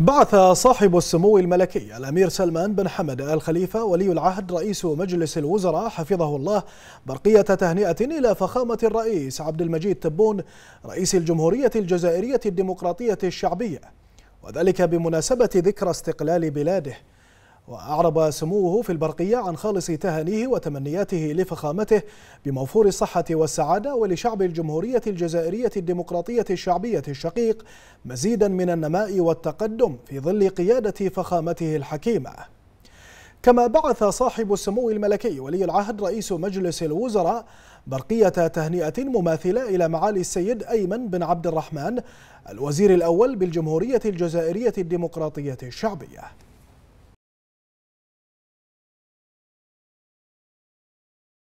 بعث صاحب السمو الملكي الأمير سلمان بن حمد آل خليفة ولي العهد رئيس مجلس الوزراء حفظه الله برقية تهنئة إلى فخامة الرئيس عبد المجيد تبون رئيس الجمهورية الجزائرية الديمقراطية الشعبية وذلك بمناسبة ذكرى استقلال بلاده وأعرب سموه في البرقية عن خالص تهانيه وتمنياته لفخامته بموفور الصحة والسعادة ولشعب الجمهورية الجزائرية الديمقراطية الشعبية الشقيق مزيدا من النماء والتقدم في ظل قيادة فخامته الحكيمة كما بعث صاحب السمو الملكي ولي العهد رئيس مجلس الوزراء برقية تهنئة مماثلة إلى معالي السيد أيمن بن عبد الرحمن الوزير الأول بالجمهورية الجزائرية الديمقراطية الشعبية